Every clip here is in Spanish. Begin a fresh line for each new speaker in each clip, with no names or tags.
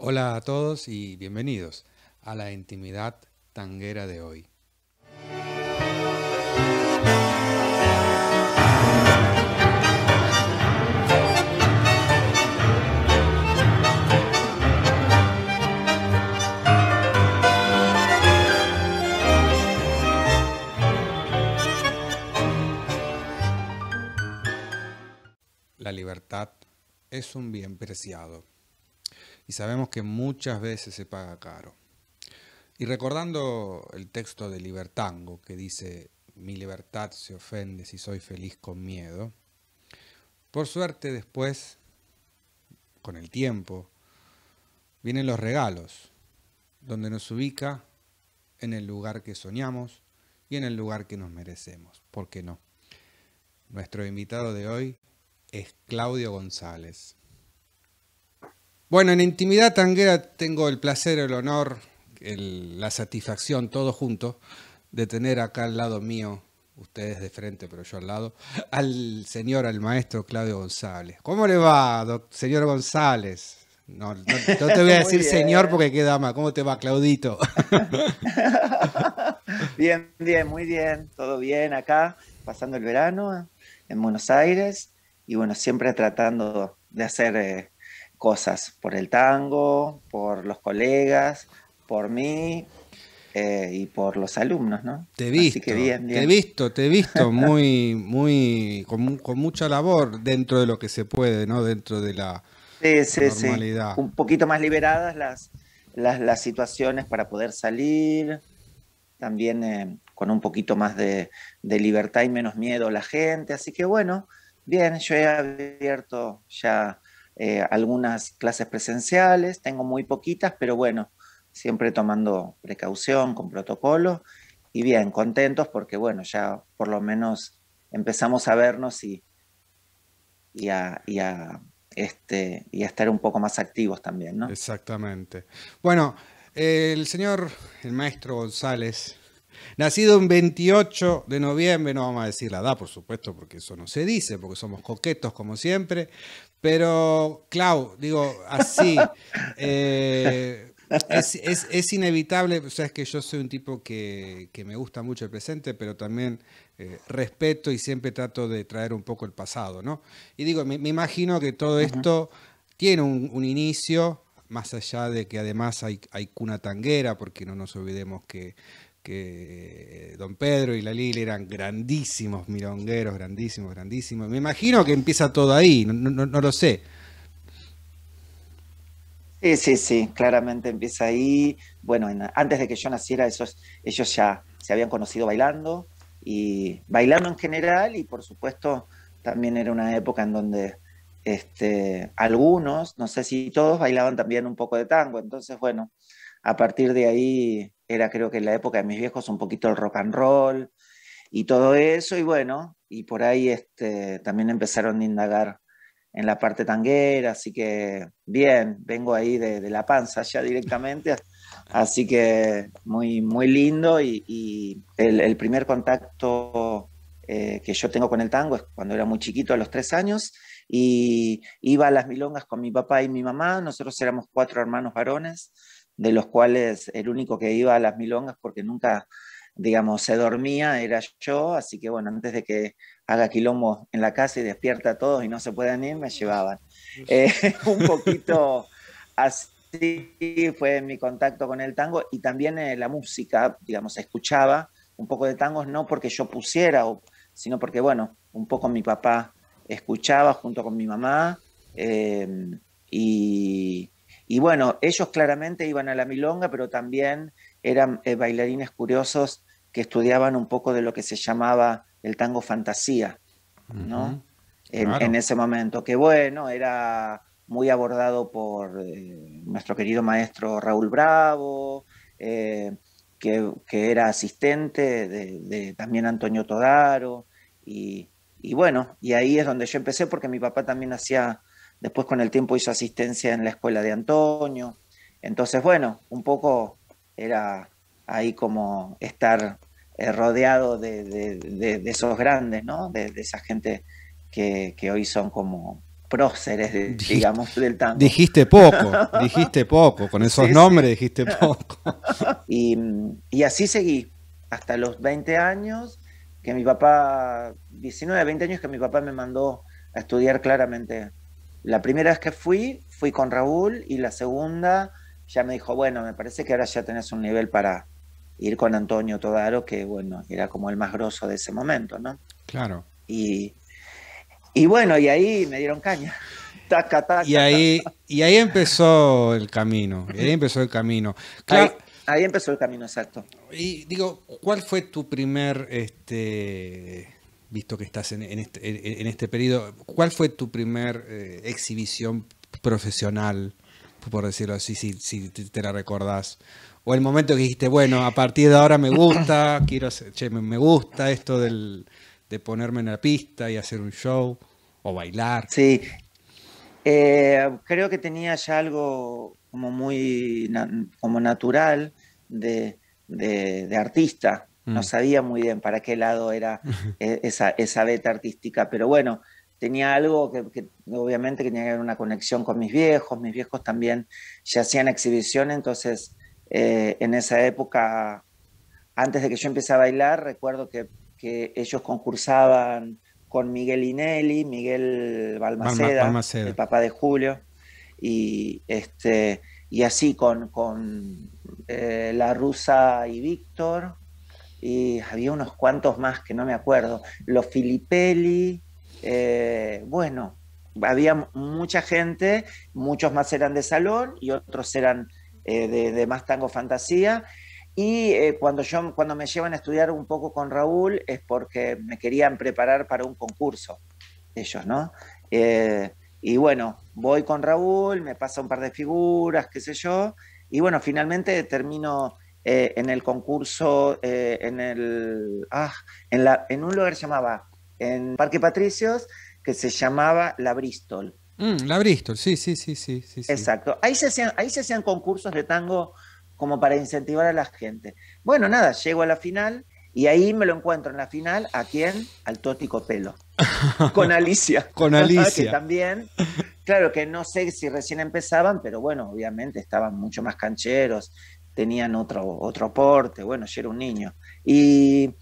Hola a todos y bienvenidos a la intimidad tanguera de hoy. La libertad es un bien preciado y sabemos que muchas veces se paga caro. Y recordando el texto de Libertango que dice, mi libertad se ofende si soy feliz con miedo, por suerte después, con el tiempo, vienen los regalos, donde nos ubica en el lugar que soñamos y en el lugar que nos merecemos. ¿Por qué no? Nuestro invitado de hoy es Claudio González. Bueno, en Intimidad Tanguera tengo el placer, el honor, la satisfacción, todo juntos, de tener acá al lado mío, ustedes de frente, pero yo al lado, al señor, al maestro Claudio González. ¿Cómo le va, señor González? No, te voy a decir señor porque queda más. ¿Cómo te va, Claudito?
bien, bien, muy bien. Todo bien acá, pasando el verano en Buenos Aires. Y bueno, siempre tratando de hacer eh, cosas, por el tango, por los colegas, por mí eh, y por los alumnos, ¿no? Te he visto, bien, te he
visto, te he visto muy, muy, con, mucha labor dentro de lo que se puede, ¿no? Dentro de la normalidad. Un
poquito más liberadas las, las, situaciones para poder salir, también eh, con un poquito más de, de libertad y menos miedo la gente, así que bueno, bien, yo he abierto ya eh, algunas clases presenciales, tengo muy poquitas, pero bueno, siempre tomando precaución con protocolo y bien, contentos porque bueno, ya por lo menos empezamos a vernos y, este,
y a estar un poco más activos también, ¿no? Exactamente. Bueno, el señor, el maestro González, Nacido en 28 de noviembre, no vamos a decir la edad, por supuesto, porque eso no se dice, porque somos coquetos como siempre. Pero, Clau, digo, así, eh, es, inevitable, o que yo soy un tipo que, me gusta mucho el presente, pero también eh, respeto y siempre trato de traer un poco el pasado, ¿no? Y digo, me, imagino que todo esto tiene un, un inicio, más allá de que además hay, hay, cuna tanguera, porque no nos olvidemos que que Don Pedro y la Lila eran grandísimos milongueros, grandísimos, grandísimos. Me imagino que empieza todo ahí, no, lo sé.
Sí, sí, sí, claramente empieza ahí. Bueno, antes de que yo naciera, ellos ya se habían conocido bailando y bailando en general y por supuesto también era una época en donde este, algunos, no sé si todos, bailaban también un poco de tango. Entonces, bueno, a partir de ahí era creo que en la época de mis viejos un poquito el rock and roll y todo eso, y bueno, y por ahí este, también empezaron a indagar en la parte tanguera, así que bien, vengo ahí de, la panza ya directamente, así que muy, muy lindo y, el, primer contacto eh, que yo tengo con el tango es cuando era muy chiquito, a los tres años, y iba a las milongas con mi papá y mi mamá, nosotros éramos cuatro hermanos varones, de los cuales el único que iba a las milongas porque nunca, digamos, se dormía era yo, así que bueno, antes de que haga quilombo en la casa y despierta a todos y no se puedan ir, me llevaban. Eh, un poquito así fue mi contacto con el tango y también eh, la música, digamos, escuchaba un poco de tangos, no porque yo pusiera, sino porque, bueno, un poco mi papá escuchaba junto con mi mamá eh, y, y bueno, ellos claramente iban a la milonga, pero también eran eh, bailarines curiosos que estudiaban un poco de lo que se llamaba el tango fantasía, ¿no? en, ese momento, que bueno, era muy abordado por eh, nuestro querido maestro Raúl Bravo, eh, que, era asistente de, de también Antonio Todaro, y, y, bueno, y ahí es donde yo empecé porque mi papá también hacía después con el tiempo hizo asistencia en la escuela de Antonio, entonces bueno, un poco era ahí como estar eh, rodeado de, esos grandes, ¿no? De, esa gente que, hoy son como próceres, digamos, del tango. Dijiste poco,
dijiste poco, con esos nombres dijiste poco.
Y, y, así seguí, hasta los 20 años, que mi papá, 19, 20 años que mi papá me mandó a estudiar claramente la primera vez que fui, fui con Raúl y la segunda ya me dijo, bueno, me parece que ahora ya tenés un nivel para ir con Antonio Todaro, que bueno, era como el más grosso de ese momento, ¿no? Claro. Y, bueno, y ahí me dieron caña. Taca, y, ahí,
y ahí empezó el camino, ahí empezó el camino. ahí, ahí, empezó el camino, exacto. Y digo, ¿cuál fue tu primer, este, visto que estás este, en, este, periodo, ¿cuál fue tu primer eh, exhibición profesional, por decirlo así, si, te la recordás? O el momento que dijiste, bueno, a partir de ahora me gusta, quiero me gusta esto de ponerme en la pista y hacer un show o bailar. Sí, eh,
creo que tenía ya algo como muy como natural de, de artista, no mm. sabía muy bien para qué lado era e-, esa, esa beta artística, pero bueno, tenía algo que, obviamente tenía que ver una conexión con mis viejos, mis viejos también ya hacían exhibición, entonces eh, en esa época, antes de que yo empecé a bailar, recuerdo que, ellos concursaban con Miguel Inelli, Miguel Balmaceda, el papá de Julio, y, este, y así con, con eh, la rusa y Víctor, y había unos cuantos más que no me acuerdo, los Filipelli, eh, bueno, había mucha gente, muchos más eran de salón y otros eran eh, de, más tango fantasía. Y eh, cuando, yo, cuando me llevan a estudiar un poco con Raúl es porque me querían preparar para un concurso, ellos, ¿no? y bueno, voy con Raúl, me pasa un par de figuras, qué sé yo, y bueno, finalmente termino eh, en el concurso, eh, en el. Ah, en, la, en un lugar que llamaba, en Parque Patricios, que se llamaba La Bristol.
Mm, la Bristol, sí, sí, sí, sí. sí Exacto.
Ahí se, hacían, ahí se hacían concursos de tango como para incentivar a la gente. Bueno, nada, llego a la final y ahí me lo encuentro en la final, ¿a quién? Al Tótico Pelo. Con Alicia. Con Alicia. también, claro que no sé si recién empezaban, pero bueno, obviamente estaban mucho más cancheros, tenían otro, otro bueno, yo era un niño. Y,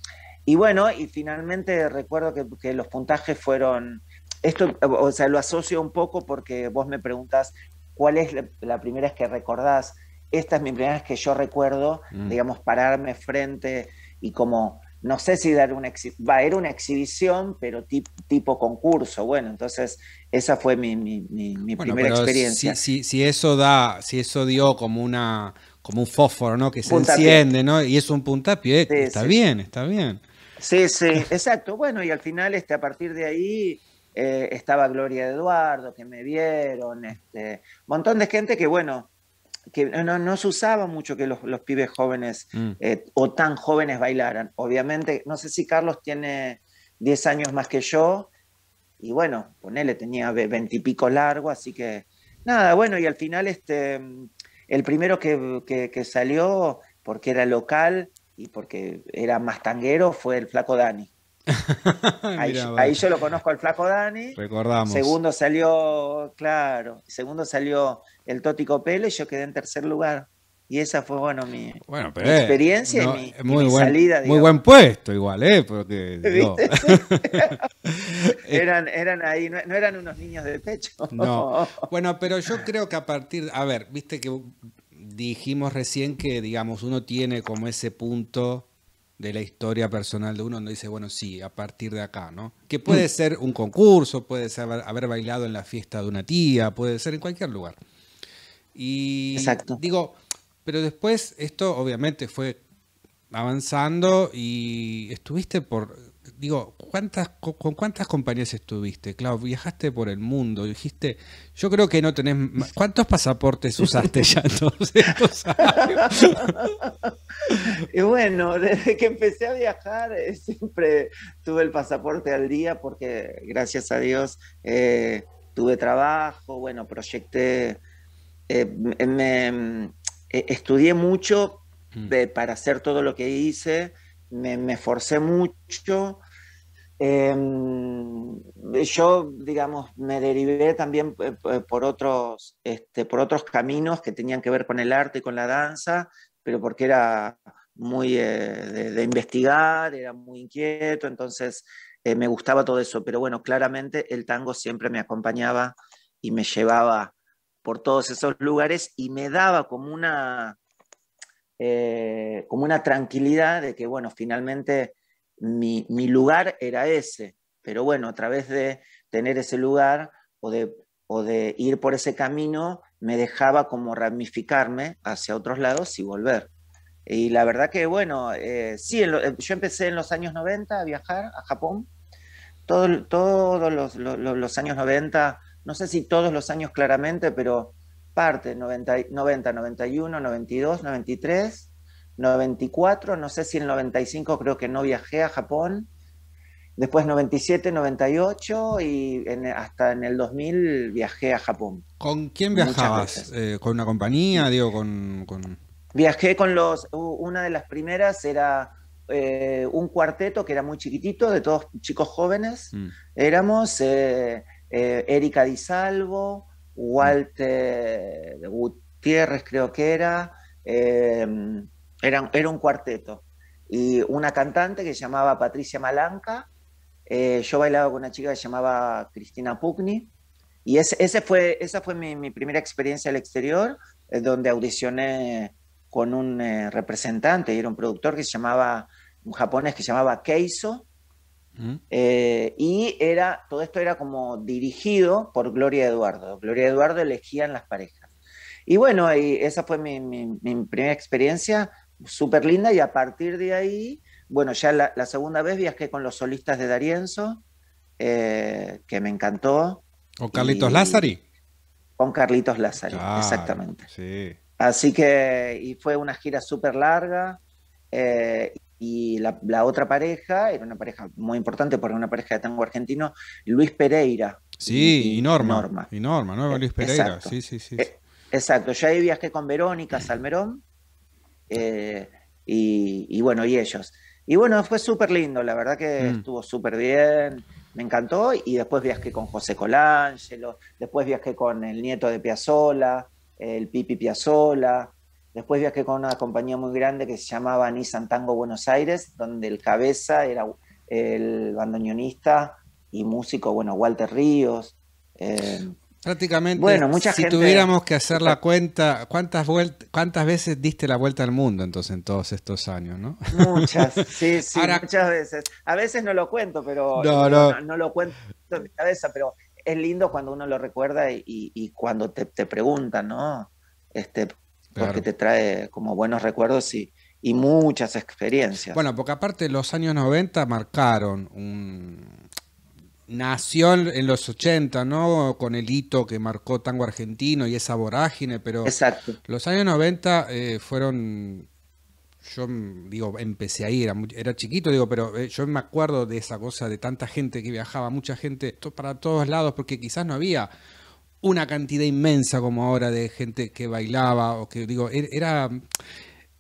bueno, y finalmente recuerdo que, los puntajes fueron, esto, o sea, lo asocio un poco porque vos me preguntas cuál es la, primera vez que recordás, esta es mi primera vez que yo recuerdo, mm. digamos, pararme frente y como no sé si dar una va era una exhibición pero tipo concurso bueno entonces esa fue mi, primera experiencia
si, si, eso da si eso dio como una como un fósforo, ¿no? Que se enciende, ¿no? Y es un puntapié, está bien, está bien.
Sí, sí, exacto. Bueno, y al final, este, a partir de ahí, eh, estaba Gloria Eduardo, que me vieron, este, montón de gente que, bueno, que no, se usaba mucho que los, pibes jóvenes mm. eh, o tan jóvenes bailaran. Obviamente, no sé si Carlos tiene 10 años más que yo, y bueno, ponele, tenía 20 y pico largo, así que nada, bueno, y al final, este el primero que, salió, porque era local y porque era más tanguero, fue el flaco Dani.
ahí, yo lo
conozco al flaco Dani.
Recordamos. Segundo
salió, claro, segundo salió el Tótico y yo quedé en tercer lugar. Y esa fue, bueno, mi, eh,
experiencia y mi, salida. Muy buen puesto, igual, ¿eh? Porque, no.
eran, eran ahí, no, eran unos niños de pecho. no.
Bueno, pero yo creo que a partir, a ver, viste que dijimos recién que, digamos, uno tiene como ese punto de la historia personal de uno donde dice, bueno, sí, a partir de acá, ¿no? Que puede mm. ser un concurso, puede ser haber bailado en la fiesta de una tía, puede ser en cualquier lugar. Y Exacto. digo, pero después esto obviamente fue avanzando y estuviste por, digo, ¿cuántas, ¿con cuántas compañías estuviste? Claro, viajaste por el mundo, dijiste, yo creo que no tenés... ¿Cuántos pasaportes usaste ya entonces?
y bueno, desde que empecé a viajar eh, siempre tuve el pasaporte al día porque gracias a Dios eh, tuve trabajo, bueno, proyecté... Eh, me, eh, estudié mucho mm. para hacer todo lo que hice, me, esforcé mucho. Em, yo, digamos, me derivé también eh, eh, por otros, este, por otros caminos que tenían que ver con el arte y con la danza, pero porque era muy de, investigar, era muy inquieto, entonces me gustaba todo eso. Pero bueno, claramente el tango siempre me acompañaba y me llevaba por todos esos lugares y me daba como una, eh, como una tranquilidad de que, bueno, finalmente mi, lugar era ese. Pero bueno, a través de tener ese lugar o de, o ir por ese camino, me dejaba como ramificarme hacia otros lados y volver. Y la verdad que, bueno, eh, sí, eh, yo empecé en los años 90 a viajar a Japón. Todos todo los, los, los, años 90 no sé si todos los años claramente, pero parte 90, 90 91, 92, 93, 94, no sé si en 95 creo que no viajé a Japón, después 97, 98 y hasta en el 2000 viajé a Japón.
¿Con quién viajabas? Eh, ¿Con una compañía? Digo, con,
Viajé con los... Una de las primeras era eh, un cuarteto que era muy chiquitito, de todos chicos jóvenes. Mm. Éramos... Eh, eh, Erika Di Salvo, Walter Gutiérrez creo que em, era, era, un cuarteto. Y una cantante que se llamaba Patricia Malanca, eh, yo bailaba con una chica que se llamaba Cristina Pugni, y ese, fue, esa fue mi, primera experiencia al exterior, eh, donde audicioné con un representante y era un productor que se llamaba, un japonés que se llamaba Keiso, eh, y era, todo esto era como dirigido por Gloria Eduardo. Gloria Eduardo elegían las parejas. Y bueno, esa fue mi, primera experiencia, súper linda, y a partir de ahí, bueno, ya la, segunda vez viajé con los solistas de Darienzo, eh, que me encantó.
¿Con Carlitos Lazari. Lázari?
Con Carlitos Lázari, exactamente. Así que, y fue una gira súper larga. Eh, y la, otra pareja era una pareja muy importante porque era una pareja de tango argentino, Luis Pereira.
Sí, y, Norma. Y Norma, eh, Luis Pereira. Exacto. Sí, sí, sí. Eh,
exacto, yo ahí viajé con Verónica Salmerón eh, y, bueno, y ellos. Y bueno, fue súper lindo, la verdad que mm. estuvo súper bien, me encantó y después viajé con José Colángelo después viajé con el nieto de Piazzola, el Pipi Piazzola. Después viajé con una compañía muy grande que se llamaba Ni Santango Buenos Aires, donde el cabeza era el bandoneonista y músico, bueno, Walter Ríos. Eh,
Prácticamente, si tuviéramos que hacer la cuenta, ¿cuántas, ¿cuántas veces diste la vuelta al mundo entonces en todos estos años, no? Muchas,
sí, sí, muchas veces. A veces no lo cuento, pero no, lo cuento en cabeza, pero es lindo cuando uno lo recuerda y, cuando te, preguntan, ¿no? Este, porque te trae como buenos recuerdos y, y muchas experiencias. Bueno,
porque aparte los años 90 marcaron un... Nació en los 80, ¿no? Con el hito que marcó Tango Argentino y esa vorágine, pero Exacto. los años 90 eh, fueron yo digo, empecé ahí, era, era chiquito, digo, pero eh, yo me acuerdo de esa cosa de tanta gente que viajaba, mucha gente para todos lados, porque quizás no había una cantidad inmensa como ahora de gente que bailaba o que digo, er, era...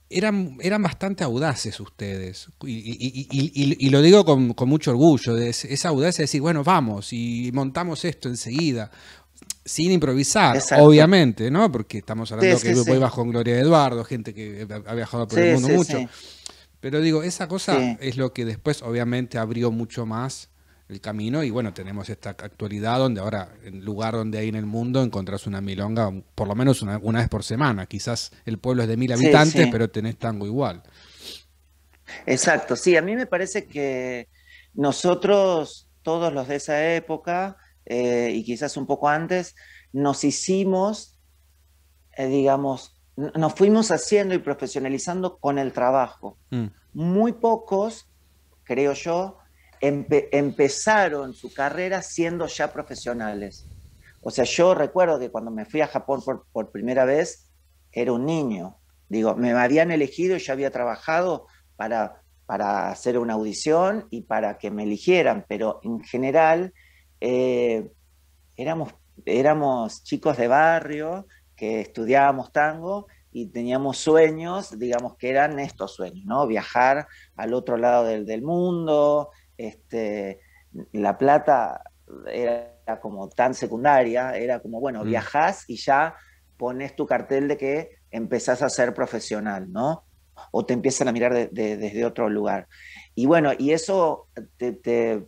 Eran, eran bastante audaces ustedes, y, lo digo con, mucho orgullo, esa audacia de decir, bueno, vamos y montamos esto enseguida, sin improvisar, obviamente, ¿no? Porque estamos hablando que iba con Gloria Eduardo, gente que ha viajado por el mundo mucho. Pero digo, esa cosa es lo que después obviamente abrió mucho más el camino y bueno, tenemos esta actualidad donde ahora, en lugar donde hay en el mundo, encontrás una milonga um, por lo menos una, vez por semana. Quizás el pueblo es de mil habitantes, pero tenés tango igual.
Exacto, sí, a mí me parece que nosotros, todos los de esa época eh, y quizás un poco antes, nos hicimos, eh, digamos, nos fuimos haciendo y profesionalizando con el trabajo. Mm. Muy pocos, creo yo, empezaron su carrera siendo ya profesionales. O sea, yo recuerdo que cuando me fui a Japón por, primera vez, era un niño. Digo, me habían elegido y ya había trabajado para, para hacer una audición y para que me eligieran, pero en general eh, éramos, éramos chicos de barrio que estudiábamos tango y teníamos sueños, digamos que eran estos sueños, ¿no? Viajar al otro lado del, del mundo, este, La Plata era como tan secundaria, era como, bueno, viajas mm. viajás y ya pones tu cartel de que empezás a ser profesional, ¿no? O te empiezan a mirar desde otro lugar. Y bueno, y eso eh,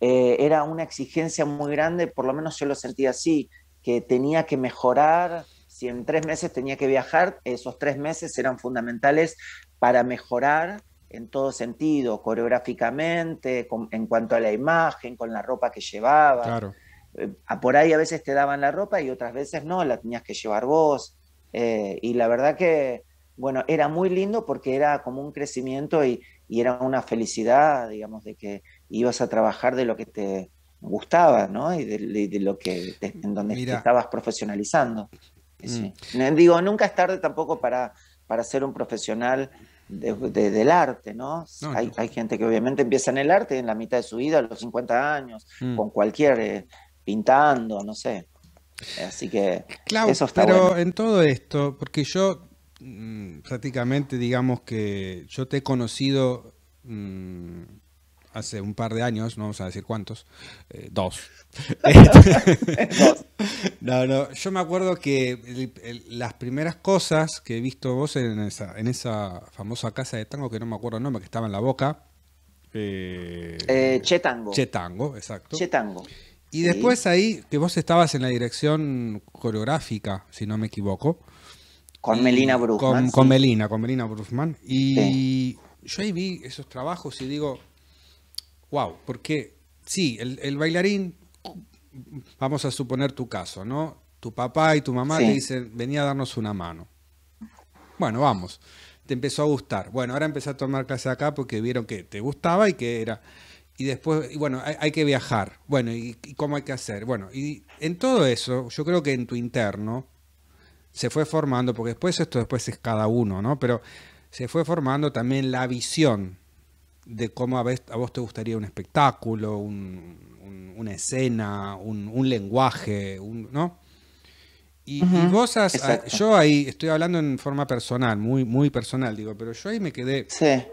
era una exigencia muy grande, por lo menos yo lo sentía así, que tenía que mejorar, si en tres meses tenía que viajar, esos tres meses eran fundamentales para mejorar en todo sentido, coreográficamente, en cuanto a la imagen, con la ropa que llevaba. Eh, a por ahí a veces te daban la ropa y otras veces no, la tenías que llevar vos. Eh, y la verdad que, bueno, era muy lindo porque era como un crecimiento y, era una felicidad, digamos, de que ibas a trabajar de lo que te gustaba, ¿no? Y de, lo que, en donde te estabas profesionalizando. Mm. Digo, nunca es tarde tampoco para, para ser un profesional del arte, ¿no? hay, gente que obviamente empieza en el arte en la mitad de su vida, a los 50 años, mm. con cualquier, eh, pintando, no sé. Así que claro, eso está pero
en todo esto, porque yo mm, prácticamente digamos que yo te he conocido mm, hace un par de años, no vamos a decir cuántos, eh, dos. no, no, yo me acuerdo que las primeras cosas que he visto vos en esa, en esa famosa casa de tango, que no me acuerdo el nombre, que estaba en la boca. ...Che eh, eh, Tango... Chetango. Tango, exacto. tango. Y después ahí, que vos estabas en la dirección coreográfica, si no me equivoco. Con Melina Brufman. Con, Melina, con Melina Brufman. Y yo ahí vi esos trabajos y digo, wow, porque sí, el, bailarín, vamos a suponer tu caso, ¿no? Tu papá y tu mamá le dicen, venía a darnos una mano. Bueno, vamos, te empezó a gustar. Bueno, ahora empecé a tomar clase acá porque vieron que te gustaba y que era... Y después, y bueno, hay, que viajar. Bueno, y, y, cómo hay que hacer? Bueno, y en todo eso, yo creo que en tu interno se fue formando, porque después esto después es cada uno, ¿no? Pero se fue formando también la visión de cómo a, vos te gustaría un espectáculo, una escena, un, lenguaje, ¿no? Y, vos ah, yo ahí estoy hablando en forma personal, muy, muy personal, digo, pero yo ahí me quedé. Sí.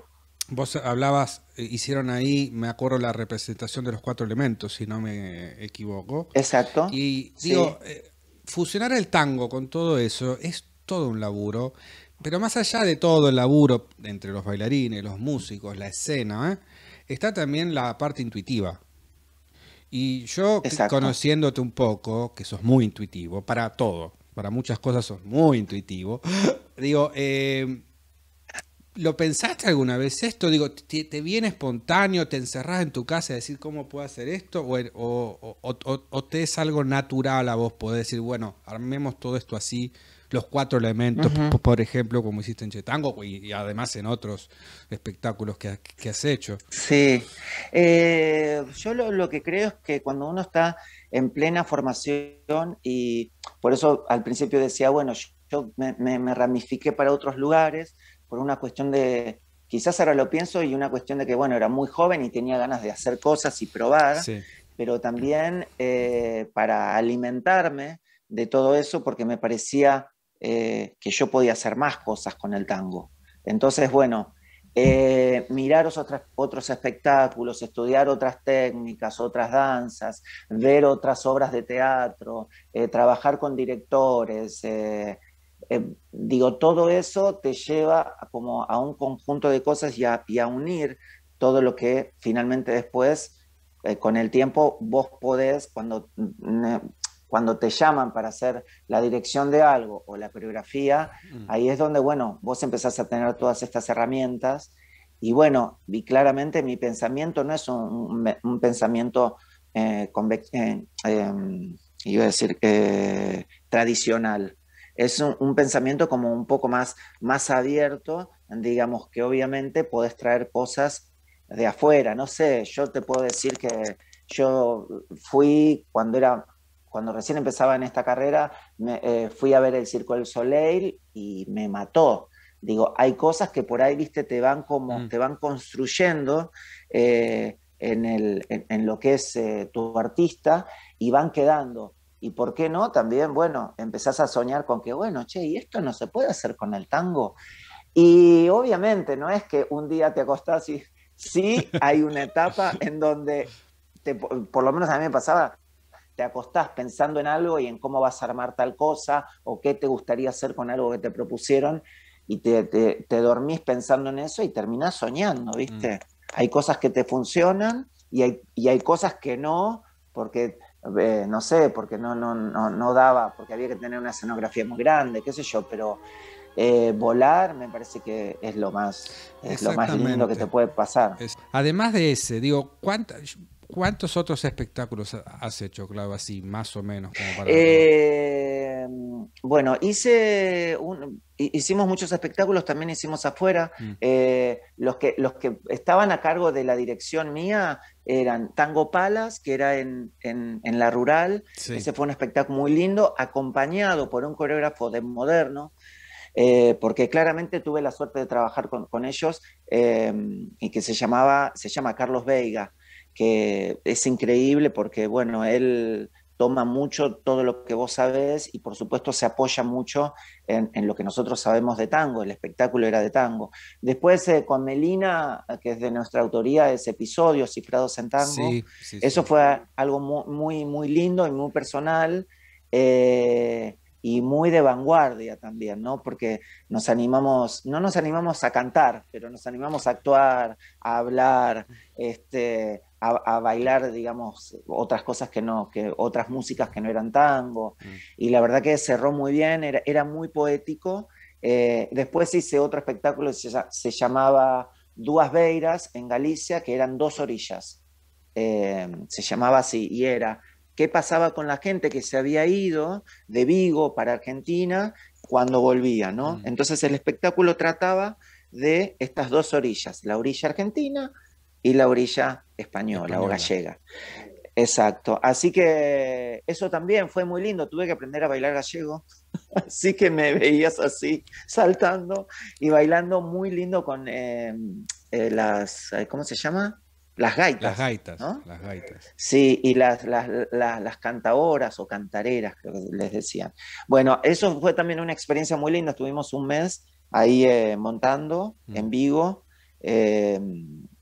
Vos hablabas, eh, hicieron ahí, me acuerdo, la representación de los cuatro elementos, si no me equivoco. Exacto. Y digo, eh, fusionar el tango con todo eso es todo un laburo. Pero más allá de todo el laburo entre los bailarines, los músicos, la escena, ¿eh? está también la parte intuitiva. Y yo, conociéndote un poco, que sos muy intuitivo, para todo, para muchas cosas sos muy intuitivo, digo, eh, ¿lo pensaste alguna vez esto? Digo, ¿te, viene espontáneo, te encerrás en tu casa a decir cómo puedo hacer esto? Er, ¿O, o te es algo natural a vos poder decir, bueno, armemos todo esto así? los cuatro elementos, por ejemplo, como hiciste en Chetango y, además en otros espectáculos que, has hecho. Sí, eh, yo lo,
que creo es que cuando uno está en plena formación y por eso al principio decía, bueno, yo, me, ramifiqué para otros lugares por una cuestión de, quizás ahora lo pienso y una cuestión de que, bueno, era muy joven y tenía ganas de hacer cosas y probar, pero también eh, para alimentarme de todo eso, porque me parecía eh, que yo podía hacer más cosas con el tango. Entonces, bueno, eh, mirar otros, espectáculos, estudiar otras técnicas, otras danzas, ver otras obras de teatro, eh, trabajar con directores. digo, todo eso te lleva como a un conjunto de cosas y a unir todo lo que finalmente después, con el tiempo, vos podés, cuando mm, mm, cuando te llaman para hacer la dirección de algo o la coreografía, mm. ahí es donde, bueno, vos empezás a tener todas estas herramientas y bueno, vi claramente mi pensamiento no es un, pensamiento, eh, eh em, a decir, eh, tradicional. Es un, pensamiento como un poco más, más abierto, digamos que obviamente podés traer cosas de afuera. No sé, yo te puedo decir que yo fui cuando era cuando recién empezaba en esta carrera, eh, fui a ver el Circo del Soleil y me mató. Digo, hay cosas que por ahí, viste, te van como, mm. te van construyendo eh, en, lo que es eh, tu artista y van quedando. Y por qué no, también, bueno, empezás a soñar con que, bueno, che, y esto no se puede hacer con el tango. Y obviamente no es que un día te acostás y sí hay una etapa en donde, por lo menos a mí me pasaba, te acostás pensando en algo y en cómo vas a armar tal cosa o qué te gustaría hacer con algo que te propusieron y te, dormís pensando en eso y terminás soñando, mm. ¿viste? Hay cosas que te funcionan y hay, hay cosas que no, porque eh, no sé, porque no, no, no, daba, porque había que tener una escenografía muy grande, qué sé yo, pero eh, volar me parece que es lo más, es lo más lindo que te puede pasar.
Además de ese, digo, ¿cuántas ¿Cuántos otros espectáculos has hecho, Claudio, así más o menos?
Eh, bueno, hice hicimos muchos espectáculos, también hicimos afuera. Mm. Eh, los, que, los que estaban a cargo de la dirección mía eran Tango Palas, que era en, La Rural. Ese fue un espectáculo muy lindo, acompañado por un coreógrafo de moderno. Eh, porque claramente tuve la suerte de trabajar con, con ellos y que se llamaba se llama Carlos Veiga que es increíble porque, bueno, él toma mucho todo lo que vos sabés y por supuesto se apoya mucho en, lo que nosotros sabemos de tango, el espectáculo era de tango. Después eh, con Melina, eh, que es de nuestra autoría, ese episodio, Cifrados en Tango, eso fue algo muy, muy, lindo y muy personal. Eh, y muy de vanguardia también, ¿no? Porque nos animamos, no nos animamos a cantar, pero nos animamos a actuar, a hablar, este, a, bailar, digamos, otras cosas que no, que otras músicas que no eran tango. Mm. Y la verdad que cerró muy bien, era, muy poético. Eh, después hice otro espectáculo se, llamaba Duas Beiras en Galicia, que eran dos orillas. Eh, se llamaba así y era qué pasaba con la gente que se había ido de Vigo para Argentina cuando volvía, ¿no? Mm. Entonces el espectáculo trataba de estas dos orillas, la orilla argentina y la orilla española, o gallega. Exacto. Así que eso también fue muy lindo. Tuve que aprender a bailar gallego. Así que me veías así, saltando y bailando muy lindo con eh, eh, las, eh, ¿cómo se llama? Las gaitas. Las gaitas.
Las gaitas.
Sí, y las, las, o cantareras, que les decían. Bueno, eso fue también una experiencia muy linda. Estuvimos un mes ahí montando mm. en Vigo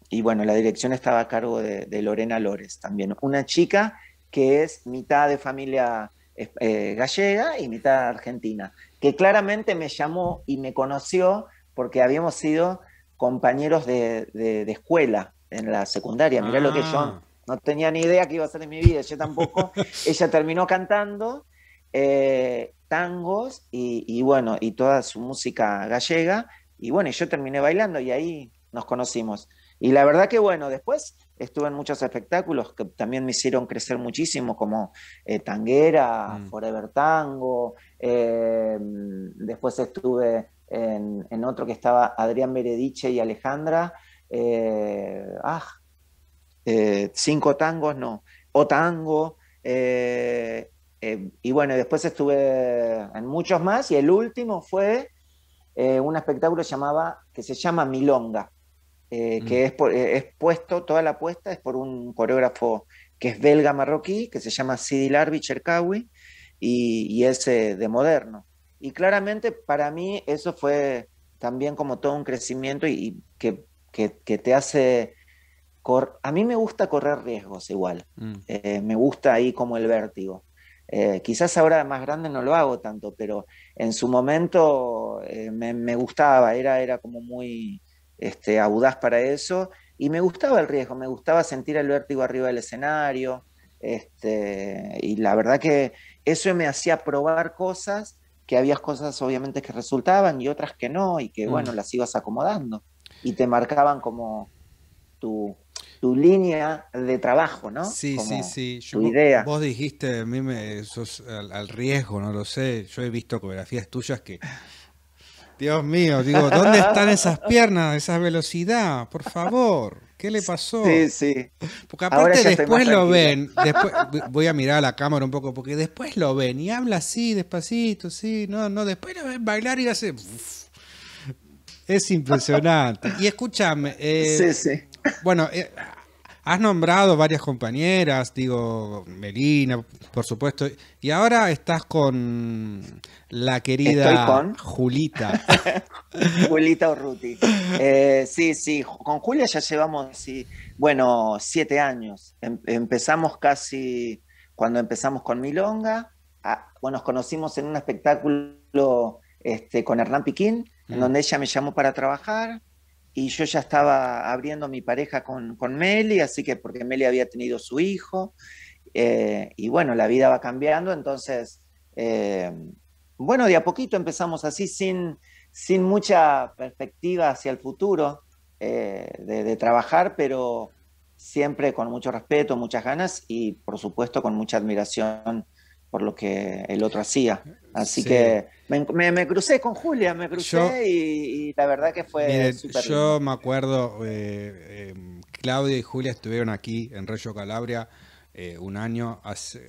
y bueno, la dirección estaba a cargo de, Lorena Lores también, una chica que es mitad de familia eh, eh, gallega y mitad argentina, que claramente me llamó y me conoció porque habíamos sido compañeros de, escuela en la secundaria. Mirá lo que yo ah. no tenía ni idea que iba a ser en mi vida, yo tampoco. Ella terminó cantando eh, tangos y, bueno, y toda su música gallega. Y bueno, yo terminé bailando y ahí nos conocimos. Y la verdad que bueno, después estuve en muchos espectáculos que también me hicieron crecer muchísimo, como eh, Tanguera, mm. Forever Tango, eh, después estuve en, otro que estaba Adrián Merediche y Alejandra, eh, ah, Cinco Tangos, no, O Tango, y bueno, después estuve en muchos más, y el último fue un espectáculo llamaba, que se llama Milonga eh, mm. que es, eh, puesto, toda la apuesta es por un coreógrafo que es belga marroquí, que se llama Sidi Larbi Cherkawi, y, y es de moderno. Y claramente para mí eso fue también como todo un crecimiento y, que, te hace... a mí me gusta correr riesgos igual, mm. eh, me gusta ahí como el vértigo. quizás ahora más grande no lo hago tanto, pero en su momento me, me, gustaba, era, era como muy, este, audaz para eso, y me gustaba el riesgo, me gustaba sentir el vértigo arriba del escenario, este, y la verdad que eso me hacía probar cosas, que había cosas obviamente que resultaban y otras que no, y que mm. bueno, las ibas acomodando, y te marcaban como tu, línea de trabajo, ¿no? Sí, sí, sí.
tu idea. Vos dijiste, a mí me sos al, al, riesgo, no lo sé. Yo he visto coreografías tuyas que Dios mío, digo, ¿dónde están esas piernas, esa velocidad? Por favor, ¿qué le pasó? Sí, sí. Porque aparte después lo ven, después voy a mirar a la cámara un poco, porque después lo ven y habla así, despacito, sí, no, no, después lo ven bailar y hace... Es impresionante. Y escúchame. Eh, sí, sí. Bueno, eh, Has nombrado varias compañeras, digo, Melina, por supuesto, y ahora estás con la querida Julita.
Julita Urruti. Eh, sí, sí, con Julia ya llevamos, bueno, siete años. Em, empezamos casi cuando empezamos con Milonga, ah, bueno, nos conocimos en un espectáculo este, con Hernán Piquín, en mm. donde ella me llamó para trabajar y yo ya estaba abriendo mi pareja con, Meli, así que porque Meli había tenido su hijo, eh, y bueno, la vida va cambiando, entonces, eh, bueno, de a poquito empezamos así, sin, sin mucha perspectiva hacia el futuro eh, de, trabajar, pero siempre con mucho respeto, muchas ganas y por supuesto con mucha admiración lo que el otro hacía. Así que
me, crucé con Julia,
me crucé y, la verdad que fue súper Yo me
acuerdo, eh, em, Claudia y Julia estuvieron aquí en Reggio Calabria eh, un año, hace,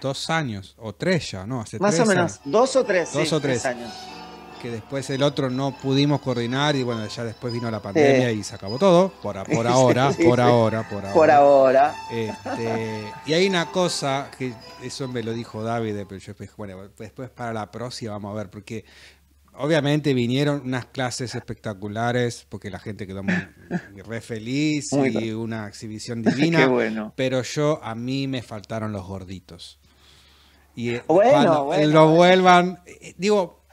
dos años, o tres ya, ¿no? Hace Más o menos, dos o tres. Dos o tres. tres años que después el otro no pudimos coordinar y bueno, ya después vino la pandemia y se acabó todo, por, ahora, por ahora, por ahora. Por
ahora. Este,
y hay una cosa que eso me lo dijo David, pero yo bueno, después para la próxima vamos a ver, porque obviamente vinieron unas clases espectaculares porque la gente quedó muy, re feliz y una exhibición divina. Qué bueno. Pero yo a mí me faltaron los gorditos. Y eh, lo vuelvan, eh, digo,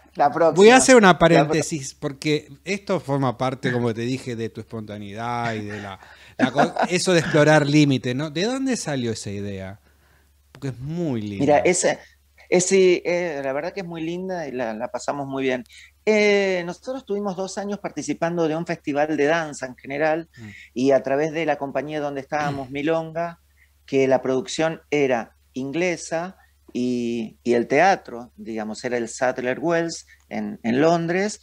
Voy a hacer una paréntesis, porque esto forma parte, como te dije, de tu espontaneidad y de la, eso de explorar límites, ¿no? ¿De dónde salió esa idea? Porque es muy linda. Mira,
ese, eh, la verdad que es muy linda y la, pasamos muy bien. Eh, nosotros tuvimos dos años participando de un festival de danza en general mm. y a través de la compañía donde estábamos, mm. Milonga, que la producción era inglesa, y, el teatro, digamos, era el Sadler Wells en, Londres,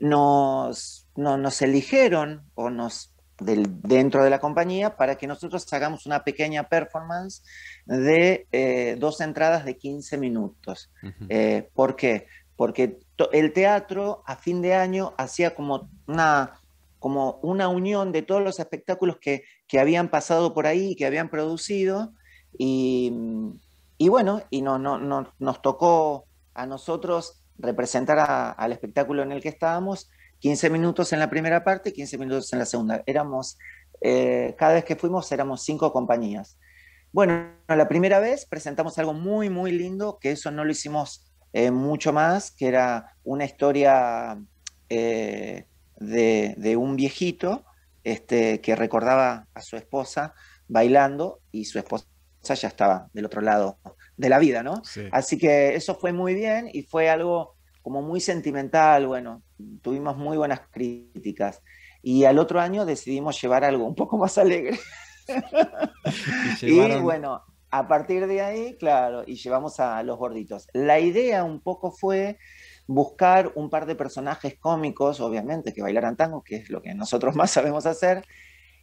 nos, nos eligieron o nos del, dentro de la compañía para que nosotros hagamos una pequeña performance de eh, dos entradas de 15 minutos. Eh, ¿Por qué? Porque el teatro a fin de año hacía como una, como una unión de todos los espectáculos que, que habían pasado por ahí, que habían producido, y, y bueno, y no, nos tocó a nosotros representar al espectáculo en el que estábamos 15 minutos en la primera parte y 15 minutos en la segunda. Éramos, eh, cada vez que fuimos éramos cinco compañías. Bueno, la primera vez presentamos algo muy, muy lindo, que eso no lo hicimos eh, mucho más, que era una historia eh, de, de, un viejito este, que recordaba a su esposa bailando y su esposa sea, ya estaba del otro lado de la vida, ¿no? Así que eso fue muy bien y fue algo como muy sentimental, bueno, tuvimos muy buenas críticas. Y al otro año decidimos llevar algo un poco más alegre. y, y bueno, a partir de ahí, claro, y llevamos a los gorditos. La idea un poco fue buscar un par de personajes cómicos, obviamente, que bailaran tango, que es lo que nosotros más sabemos hacer,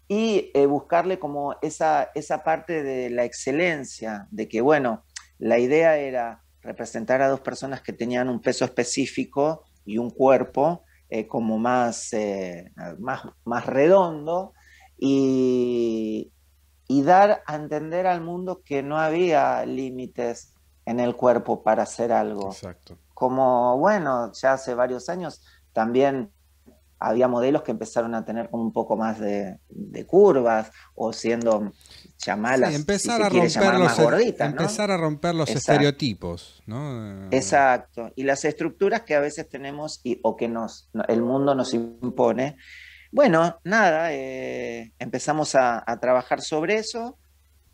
y eh, buscarle como esa, esa parte de la excelencia, de que, bueno, la idea era representar a dos personas que tenían un peso específico y un cuerpo eh, como más, eh, más, más, redondo y, y dar a entender al mundo que no había límites en el cuerpo para hacer algo. Exacto. Como, bueno, ya hace varios años también había modelos que empezaron a tener como un poco más de, curvas o siendo llamadas e-, empezar a romper los, más gorditas, empezar a romper los estereotipos, ¿no? Exacto. Y las estructuras que a veces tenemos o que nos el mundo nos impone. Bueno, nada, eh, empezamos a, a trabajar sobre eso,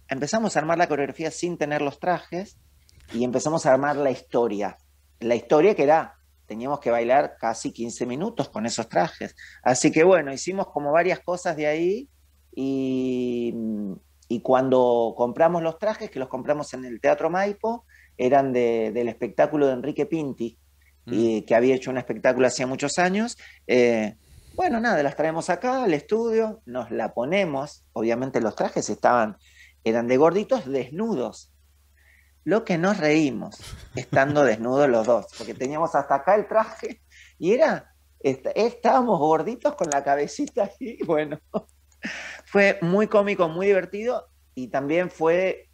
empezamos a armar la coreografía sin tener los trajes y empezamos a armar la historia. La historia que era teníamos que bailar casi 15 minutos con esos trajes. Así que bueno, hicimos como varias cosas de ahí y, cuando compramos los trajes, que los compramos en el Teatro Maipo, eran del espectáculo de Enrique Pinti, mm. y, que había hecho un espectáculo hacía muchos años. Eh, bueno, nada, las traemos acá al estudio, nos la ponemos, obviamente los trajes estaban, eran de gorditos desnudos, lo que nos reímos estando desnudos los dos, porque teníamos hasta acá el traje y era, estábamos gorditos con la cabecita y bueno, fue muy cómico, muy divertido y también fue,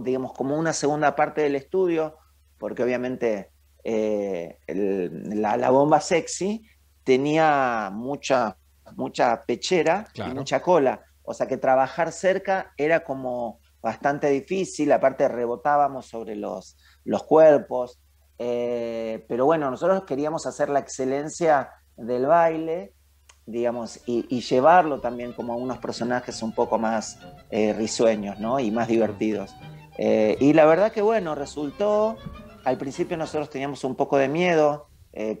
digamos, como una segunda parte del estudio, porque obviamente eh, la, bomba sexy tenía mucha, mucha pechera y mucha cola, o sea que trabajar cerca era como bastante difícil, aparte rebotábamos sobre los, los cuerpos, eh, pero bueno, nosotros queríamos hacer la excelencia del baile, digamos, y, llevarlo también como a unos personajes un poco más eh, risueños, ¿no? Y más divertidos. Eh, y la verdad que bueno, resultó, al principio nosotros teníamos un poco de miedo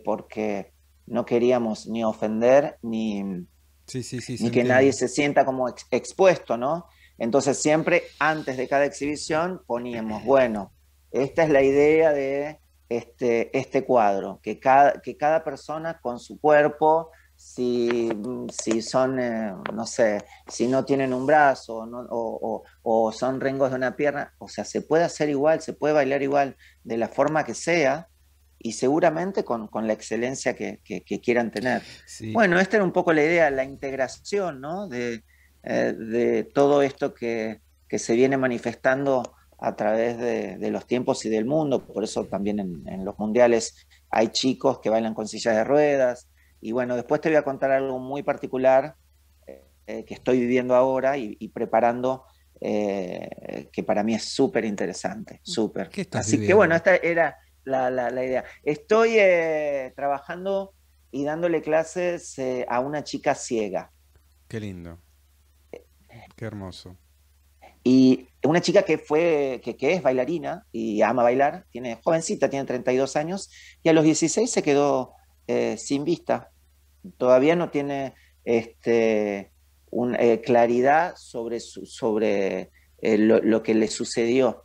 porque no queríamos ni ofender ni,
sí, sí, sí, ni que nadie
se sienta como expuesto, ¿no? Entonces siempre antes de cada exhibición poníamos, bueno, esta es la idea de este, este cuadro, que cada, que cada persona con su cuerpo, si, son, eh, no sé, si no tienen un brazo o, son rengos de una pierna, o sea, se puede hacer igual, se puede bailar igual, de la forma que sea, y seguramente con, la excelencia que, quieran tener. Bueno, esta era un poco la idea, la integración, ¿no? De, eh, de todo esto que, se viene manifestando a través de, los tiempos y del mundo. Por eso también en, los mundiales hay chicos que bailan con sillas de ruedas. Y bueno, después te voy a contar algo muy particular eh, eh, que estoy viviendo ahora y, preparando, que para mí es súper interesante, súper. Así que bueno, esta era la, la, idea. Estoy trabajando y dándole clases a una chica ciega.
Qué lindo. Qué hermoso. Y una
chica que, fue, que, es bailarina y ama bailar, tiene jovencita, tiene 32 años, y a los 16 se quedó eh, sin vista. Todavía no tiene este, eh, claridad sobre, sobre eh, lo, que le sucedió.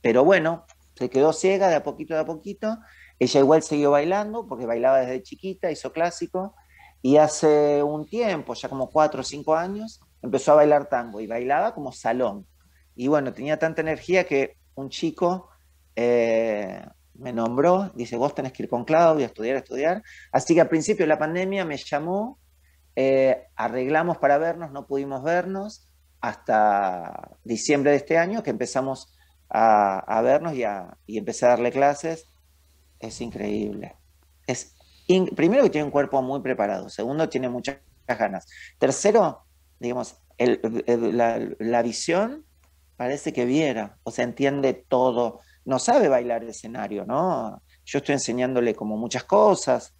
pero bueno, se quedó ciega de a poquito a poquito. Ella igual siguió bailando, porque bailaba desde chiquita, hizo clásico, y hace un tiempo, ya como 4 o 5 años, empezó a bailar tango y bailaba como salón. Y bueno, tenía tanta energía que un chico eh, me nombró, dice, vos tenés que ir con Claudio a estudiar, a estudiar. Así que al principio de la pandemia me llamó, eh, arreglamos para vernos, no pudimos vernos hasta diciembre de este año que empezamos a, vernos y, empecé a darle clases. Es increíble. Es primero que tiene un cuerpo muy preparado, segundo tiene muchas ganas. Tercero, digamos, la, visión parece que viera, o sea, entiende todo, no sabe bailar el escenario, ¿no? Yo estoy enseñándole como muchas cosas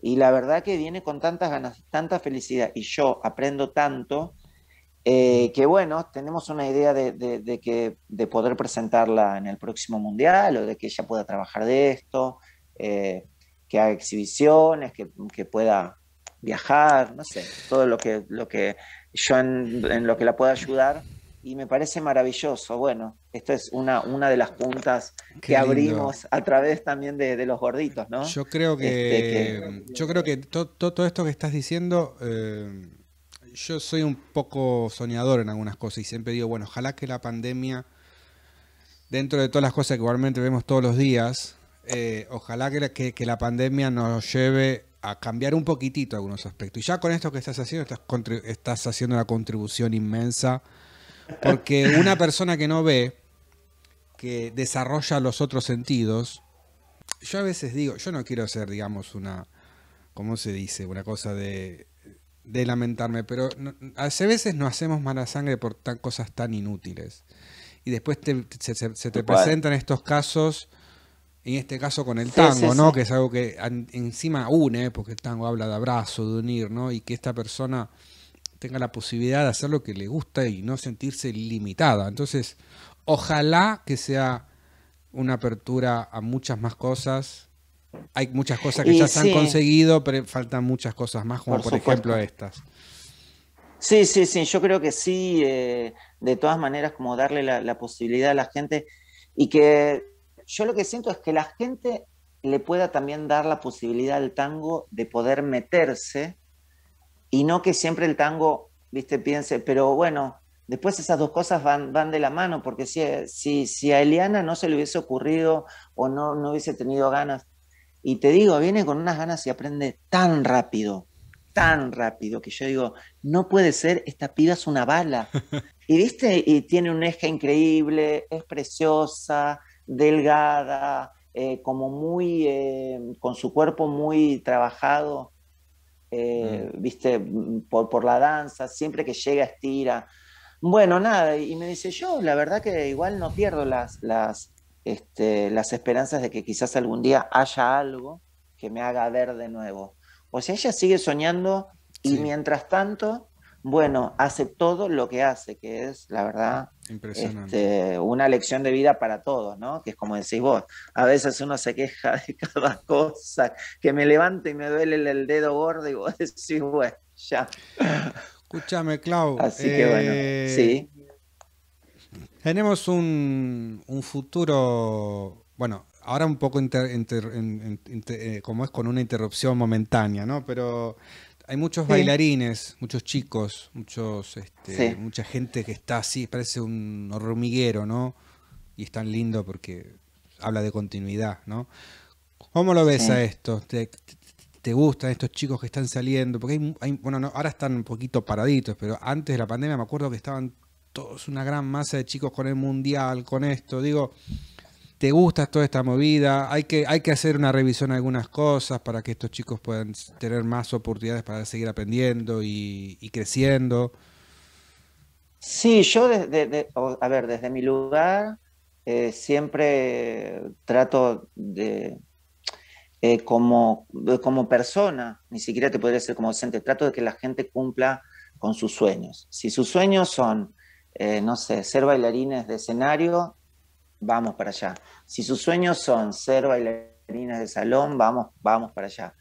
y la verdad que viene con tantas ganas, tanta felicidad y yo aprendo tanto eh, que bueno, tenemos una idea de, que, de poder presentarla en el próximo mundial o de que ella pueda trabajar de esto, eh, que haga exhibiciones, que, que pueda viajar, no sé, todo lo que, lo que yo en, lo que la pueda ayudar y me parece maravilloso. Bueno, esto es una, una de las puntas que abrimos a través también de, los gorditos, ¿no? Yo creo que, este, yo
creo que todo esto que estás diciendo, eh, yo soy un poco soñador en algunas cosas y siempre digo, bueno, ojalá que la pandemia, dentro de todas las cosas que igualmente vemos todos los días, eh, ojalá que que la pandemia nos lleve a cambiar un poquitito algunos aspectos. Y ya con esto que estás haciendo, estás, estás haciendo una contribución inmensa, porque una persona que no ve, que desarrolla los otros sentidos, yo a veces digo, yo no quiero ser, digamos, una, ¿cómo se dice? Una cosa de, lamentarme, pero a veces no hacemos mala sangre por tan, cosas tan inútiles. Y después te, se, te presentan estos casos en este caso con el tango, ¿no? Que es algo que encima une, ¿eh? porque el tango habla de abrazo, de unir, ¿no? Y que esta persona tenga la posibilidad de hacer lo que le gusta y no sentirse limitada. Entonces, ojalá que sea una apertura a muchas más cosas. Hay muchas cosas que ya se han conseguido, pero faltan muchas cosas más, como por, ejemplo estas.
Sí, sí, sí, yo creo que sí, eh, de todas maneras, como darle la posibilidad a la gente y que yo lo que siento es que la gente le pueda también dar la posibilidad al tango de poder meterse y no que siempre el tango, viste, piense, pero bueno, después esas dos cosas van, van de la mano, porque si, si, si a Eliana no se le hubiese ocurrido o no, no hubiese tenido ganas, y te digo, viene con unas ganas y aprende tan rápido, tan rápido, que yo digo, no puede ser, esta piba es una bala. Y viste, y tiene un eje increíble, es preciosa, delgada, eh, como muy, eh, con su cuerpo muy trabajado, eh, mm. viste, mm, por, la danza, siempre que llega estira. Bueno, nada, y me dice, yo la verdad que igual no pierdo las, las, este, las esperanzas de que quizás algún día haya algo que me haga ver de nuevo. O sea, ella sigue soñando y mientras tanto bueno, hace todo lo que hace, que es, la verdad, este, una lección de vida para todos, ¿no? Que es como decís vos, a veces uno se queja de cada cosa, que me levanto y me duele el dedo gordo y vos decís, bueno, ya.
Escúchame, Clau. Así que bueno, eh, sí. Tenemos un, un futuro, bueno, ahora un poco eh, como es con una interrupción momentánea, ¿no? Pero hay muchos bailarines, muchos chicos, muchos, este, mucha gente que está así, parece un hormiguero, ¿no? Y es tan lindo porque habla de continuidad, ¿no? ¿Cómo lo ves a esto? ¿Te, gustan estos chicos que están saliendo? Porque hay, bueno, ahora están un poquito paraditos, pero antes de la pandemia me acuerdo que estaban todos una gran masa de chicos con el mundial, con esto. Digo, te gusta toda esta movida, hay que, hay que hacer una revisión de algunas cosas para que estos chicos puedan tener más oportunidades para seguir aprendiendo y, creciendo.
Sí, yo desde, a ver, desde mi lugar eh, siempre trato de, eh, como, como persona, ni siquiera te podría ser como docente, trato de que la gente cumpla con sus sueños. Si sus sueños son, eh, no sé, ser bailarines de escenario, vamos para allá. Si sus sueños son ser bailarinas de salón, vamos, vamos para allá.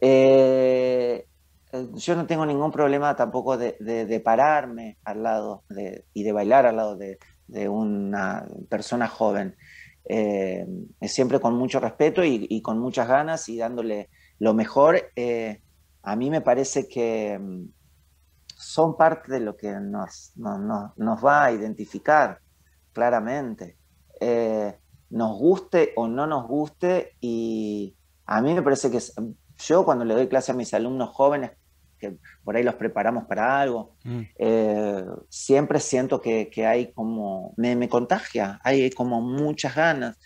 Eh, eh, yo no tengo ningún problema tampoco de, pararme al lado y de bailar al lado de, una persona joven. Eh, siempre con mucho respeto y, con muchas ganas y dándole lo mejor. a mí me parece que mm, son parte de lo que nos va a identificar claramente. Eh, nos guste o no nos guste, y a mí me parece que yo cuando le doy clase a mis alumnos jóvenes, que por ahí los preparamos para algo, mm. eh, siempre siento que, hay como, me, me, contagia, hay como muchas ganas,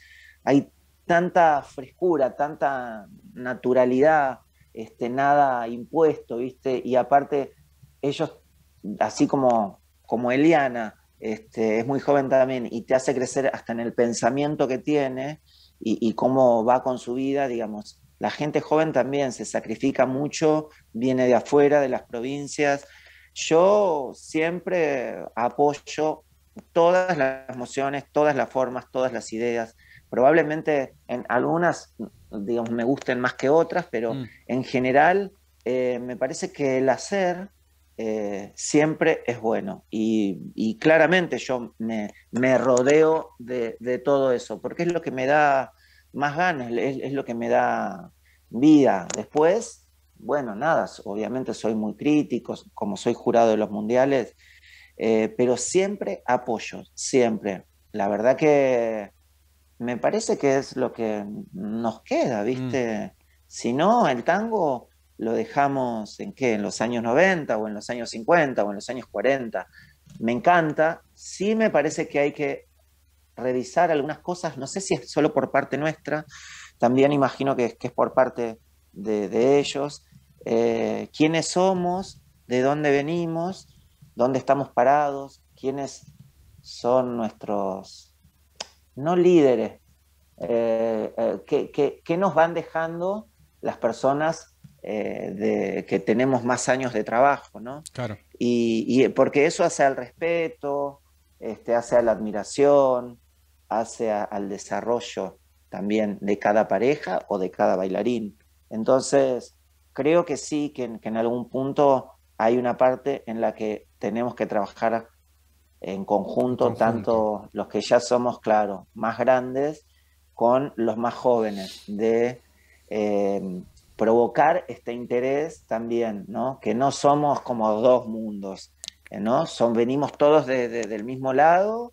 hay tanta frescura, tanta naturalidad, este, nada impuesto, ¿viste? Y aparte, ellos, así como, como Eliana, este, es muy joven también y te hace crecer hasta en el pensamiento que tiene y, cómo va con su vida, digamos. La gente joven también se sacrifica mucho, viene de afuera, de las provincias. Yo siempre apoyo todas las emociones, todas las formas, todas las ideas. Probablemente en algunas, digamos, me gusten más que otras, pero mm. en general eh, me parece que el hacer eh, siempre es bueno. Y, claramente yo me, rodeo de, todo eso, porque es lo que me da más ganas, es, lo que me da vida. Después, bueno, nada, obviamente soy muy crítico, como soy jurado de los mundiales, eh, pero siempre apoyo, siempre. La verdad que me parece que es lo que nos queda, mm. ¿viste? Si no, el tango lo dejamos en qué, en los años 90 o en los años 50 o en los años 40. Me encanta, sí me parece que hay que revisar algunas cosas, no sé si es solo por parte nuestra, también imagino que, es, por parte de, ellos, eh, quiénes somos, de dónde venimos, dónde estamos parados, quiénes son nuestros, no líderes, eh, eh, qué nos van dejando las personas eh, de, que tenemos más años de trabajo, ¿no? Claro. Y, porque eso hace al respeto, este, hace a la admiración, hace al desarrollo también de cada pareja o de cada bailarín. Entonces, creo que sí, que, en algún punto hay una parte en la que tenemos que trabajar en conjunto, tanto los que ya somos, claro, más grandes, con los más jóvenes, de eh, provocar este interés también, ¿no? que no somos como dos mundos, ¿no? Son, venimos todos de, del mismo lado,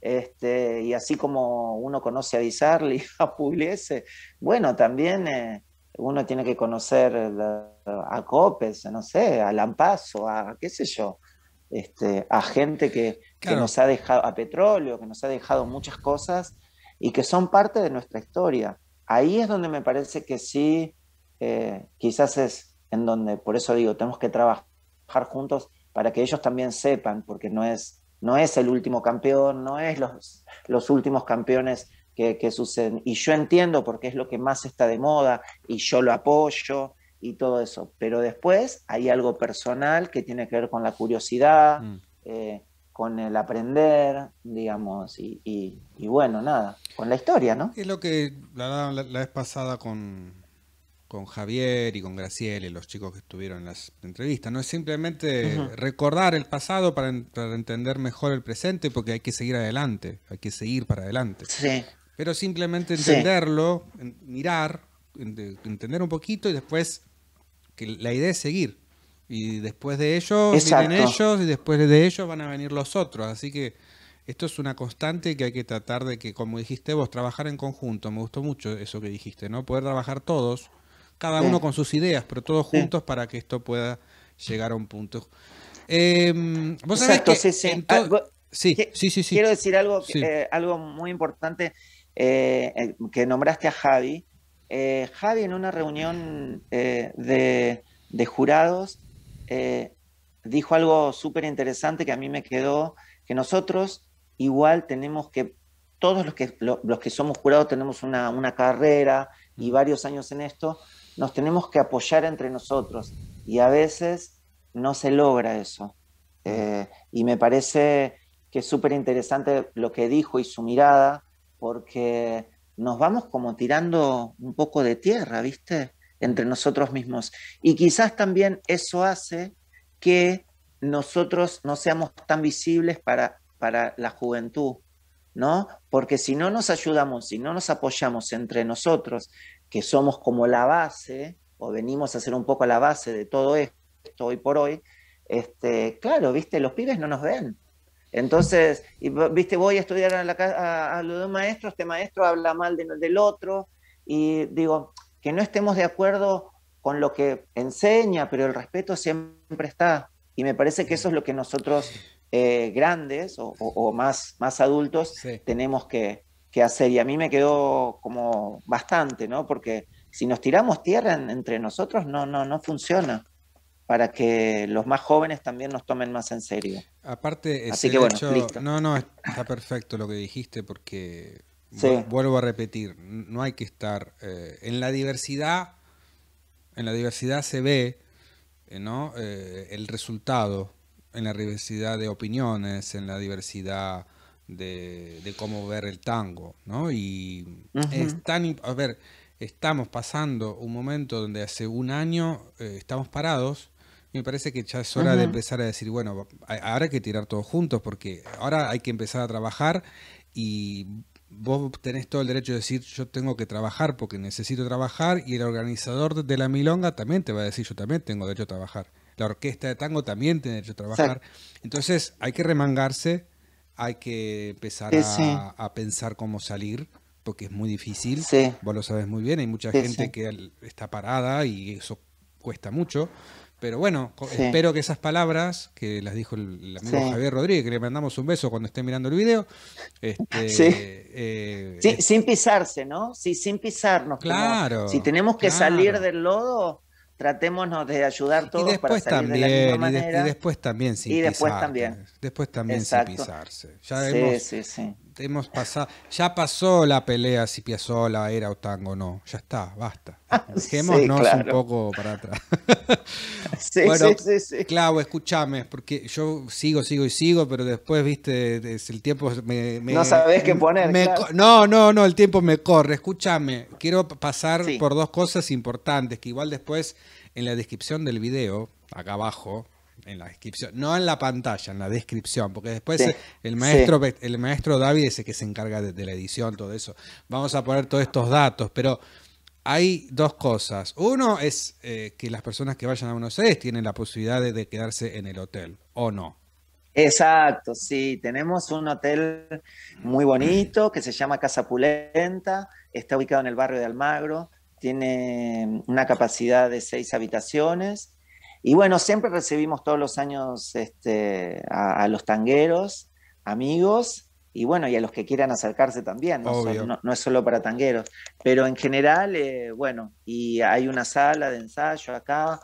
este, y así como uno conoce a Disarli, a Pugliese, bueno, también eh, uno tiene que conocer a Copes, no sé, a Lampazo, a qué sé yo, este, a gente que, que, nos ha dejado, a petróleo, que nos ha dejado muchas cosas y que son parte de nuestra historia. Ahí es donde me parece que sí eh, quizás es en donde, por eso digo, tenemos que trabajar juntos para que ellos también sepan, porque no es, no es el último campeón, no es los, los últimos campeones que, que suceden. Y yo entiendo porque es lo que más está de moda y yo lo apoyo y todo eso. Pero después hay algo personal que tiene que ver con la curiosidad, mm. eh, con el aprender, digamos, y, y, bueno, nada, con la historia, ¿no? Es lo que
la vez pasada con, con Javier y con Graciela y los chicos que estuvieron en las entrevistas, ¿no? Es simplemente recordar el pasado para, entender mejor el presente, porque hay que seguir adelante, hay que seguir para adelante. Sí. Pero simplemente entenderlo, mirar, entender un poquito y después que la idea es seguir. Y después de ellos Exacto. ellos y después de ellos van a venir los otros. Así que esto es una constante que hay que tratar de que, como dijiste vos, trabajar en conjunto. Me gustó mucho eso que dijiste, ¿no? Poder trabajar todos cada uno con sus ideas, pero todos juntos para que esto pueda llegar a un punto. Em, Exacto, sabés ah, sí, sí. Quiero decir
algo, eh, algo muy importante eh, eh, que nombraste a Javi. Javi en una reunión de, jurados dijo algo súper interesante que a mí me quedó, que nosotros igual tenemos que, todos los que, los que somos jurados tenemos una, una carrera y mm. varios años en esto, nos tenemos que apoyar entre nosotros y a veces no se logra eso. Eh, y me parece que es súper interesante lo que dijo y su mirada, porque nos vamos como tirando un poco de tierra, ¿viste? Entre nosotros mismos. Y quizás también eso hace que nosotros no seamos tan visibles para, para la juventud, ¿no? Porque si no nos ayudamos, si no nos apoyamos entre nosotros, que somos como la base, o venimos a ser un poco la base de todo esto hoy por hoy, este, claro, viste, los pibes no nos ven. Entonces, viste, voy a estudiar a, la, a, a de maestro, este maestro habla mal del otro, y digo, que no estemos de acuerdo con lo que enseña, pero el respeto siempre está. Y me parece que eso es lo que nosotros eh, grandes o, más, más adultos tenemos que, que hacer. Y a mí me quedó como bastante, ¿no? Porque si nos tiramos tierra entre nosotros, no, no, no funciona para que los más jóvenes también nos tomen más en serio.
Aparte, este, que bueno, no, no, está perfecto lo que dijiste porque vuelvo a repetir, no hay que estar eh, en la diversidad, en la diversidad se ve, eh, ¿no? Eh, el resultado en la diversidad de opiniones, en la diversidad de, cómo ver el tango, ¿no? Y es tan... A ver, estamos pasando un momento donde hace un año eh, estamos parados. me parece que ya es hora de empezar a decir, bueno, ahora hay que tirar todos juntos porque ahora hay que empezar a trabajar y vos tenés todo el derecho de decir yo tengo que trabajar porque necesito trabajar y el organizador de la milonga también te va a decir yo también tengo derecho a trabajar. La orquesta de tango también tiene derecho a trabajar. Entonces hay que remangarse hay que empezar a, pensar cómo salir, porque es muy difícil. Vos lo sabes muy bien, hay mucha gente que está parada y eso cuesta mucho. Pero bueno, espero que esas palabras que las dijo el, amigo Javier Rodríguez, que le mandamos un beso cuando esté mirando el video. Este, eh,
sin pisarse, ¿no? Sí, sin pisarnos. Claro. si tenemos que salir del lodo, tratémonos de ayudar todos después para salir también, de la misma manera. Y, después también sin y después también.
Después también sin pisarse. Ya sí, sí, sí hemos pasado, ya pasó la pelea si Piazzola era o tango, no, ya está, basta. Dejémonos un poco para atrás. sí, sí, sí, escúchame, porque yo sigo, sigo y sigo, pero después, viste, el tiempo me... no sabés qué poner. No, no, no, el tiempo me corre. Escúchame, quiero pasar por dos cosas importantes que igual después en la descripción del video, acá abajo, en la descripción, no en la pantalla, en la descripción, porque después el maestro el maestro David es el que se encarga de, la edición, todo eso. Vamos a poner todos estos datos, pero hay dos cosas. Uno es eh, que las personas que vayan a Buenos Aires tienen la posibilidad de quedarse en el hotel, ¿o no?
Exacto, sí, tenemos un hotel muy bonito que se llama Casa Pulenta, está ubicado en el barrio de Almagro, tiene una capacidad de seis habitaciones y bueno, siempre recibimos todos los años este, a, los tangueros, amigos, y bueno, y a los que quieran acercarse también, no, es solo para tangueros. Pero en general, eh, bueno, y hay una sala de ensayo acá,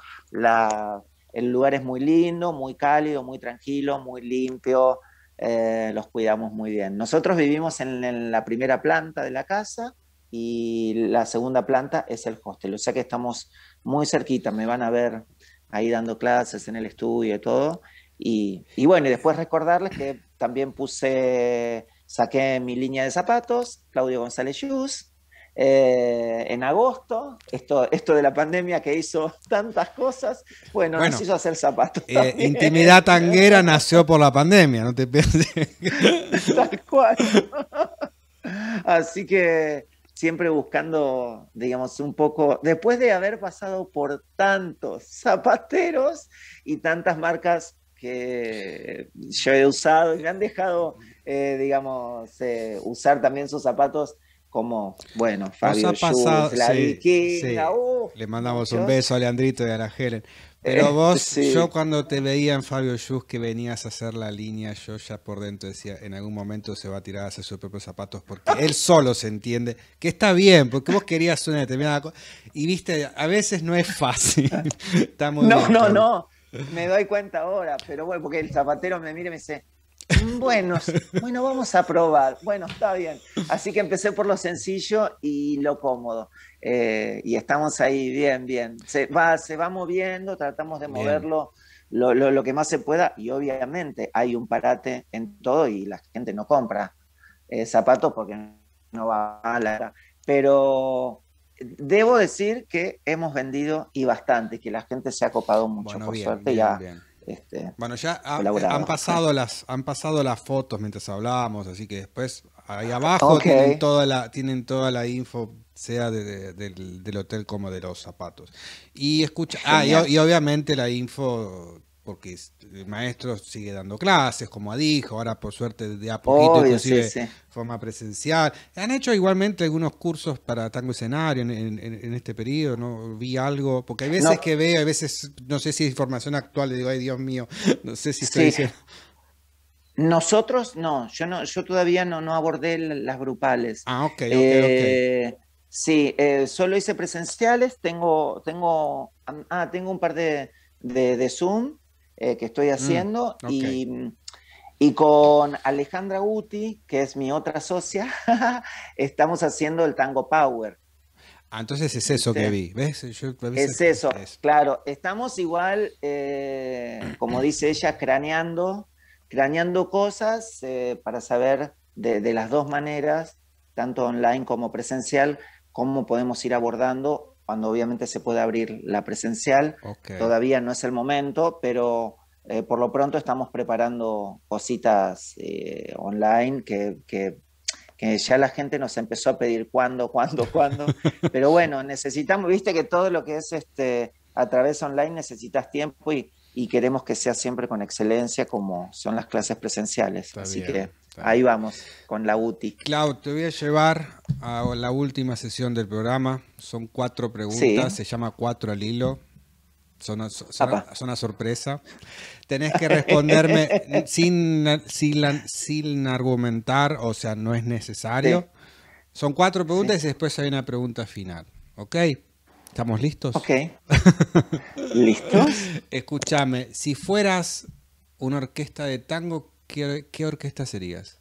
el lugar es muy lindo, muy cálido, muy tranquilo, muy limpio, eh, los cuidamos muy bien. Nosotros vivimos en la primera planta de la casa, y la segunda planta es el hostel. O sea que estamos muy cerquita, me van a ver ahí dando clases en el estudio y todo. Y, bueno, y después recordarles que también puse, saqué mi línea de zapatos, Claudio González Shoes, eh, en agosto, esto, esto de la pandemia que hizo tantas cosas, bueno, nos hizo hacer zapatos. Eh, intimidad tanguera
nació por la pandemia, no te pienses. Tal cual.
Así que, siempre buscando, digamos, un poco, después de haber pasado por tantos zapateros y tantas marcas que yo he usado y me han dejado, eh, digamos, eh, usar también sus zapatos como, bueno, Fabio Schultz, la
Le mandamos un beso a Leandrito y a la Helen. Pero eh, vos, yo cuando te veía en Fabio Jus, que venías a hacer la línea, yo ya por dentro decía, en algún momento se va a tirar a hacer sus propios zapatos porque él solo se entiende que está bien, porque vos querías una determinada cosa. Y viste, a veces no es fácil. estamos no, no, no. Me doy
cuenta ahora, pero bueno, porque el zapatero me mira y me dice, bueno, bueno, vamos a probar. Bueno, está bien. Así que empecé por lo sencillo y lo cómodo. Eh, y estamos ahí bien, bien. Se va, se va moviendo, tratamos de moverlo lo, que más se pueda. Y obviamente hay un parate en todo y la gente no compra eh, zapatos porque no va a la... Pero debo decir que hemos vendido y bastante, que la gente se ha copado mucho, por suerte. ya
este, bueno, ya han pasado las han pasado las fotos mientras hablábamos, así que después ahí abajo tienen toda la tienen toda la info sea del, hotel como de los zapatos. Y escucha, ah, y, obviamente la info porque el maestro sigue dando clases, como dijo, ahora por suerte de a poquito, forma presencial. Han hecho igualmente algunos cursos para tango escenario en, este periodo, ¿no? Vi algo, porque hay veces que veo, hay veces, no sé si es información actual, digo, ay Dios mío, no sé si estoy sí.
Nosotros no, yo no, yo todavía no, no abordé las grupales.
Ah, ok, ok, ok. Eh,
sí, eh, solo hice presenciales, tengo, tengo, ah, tengo un par de, de Zoom eh, que estoy mm, haciendo y, con Alejandra Guti, que es mi otra socia, estamos haciendo el Tango Power.
Ah, entonces es eso que este, vi, ¿ves? es eso,
claro. Estamos igual, eh, como dice ella, craneando, craneando cosas eh, para saber de, de las dos maneras, tanto online como presencial, cómo podemos ir abordando cuando obviamente se puede abrir la presencial. Todavía no es el momento, pero eh, por lo pronto estamos preparando cositas eh, online que, que, ya la gente nos empezó a pedir cuándo, cuándo, cuándo. pero bueno, necesitamos, viste que todo lo que es este a través online necesitas tiempo y y queremos que sea siempre con excelencia como son las clases presenciales. Así que ahí vamos
con la UTI. Clau, te voy a llevar a la última sesión del programa. Son cuatro preguntas, se llama cuatro al hilo. Son, una sorpresa. Tenés que responderme sin, sin, argumentar, o sea, no es necesario. Son cuatro preguntas y después hay una pregunta final. ¿Ok? ¿Estamos listos? Ok. ¿Listos? Escúchame, si fueras una orquesta de tango, ¿qué, orquesta serías?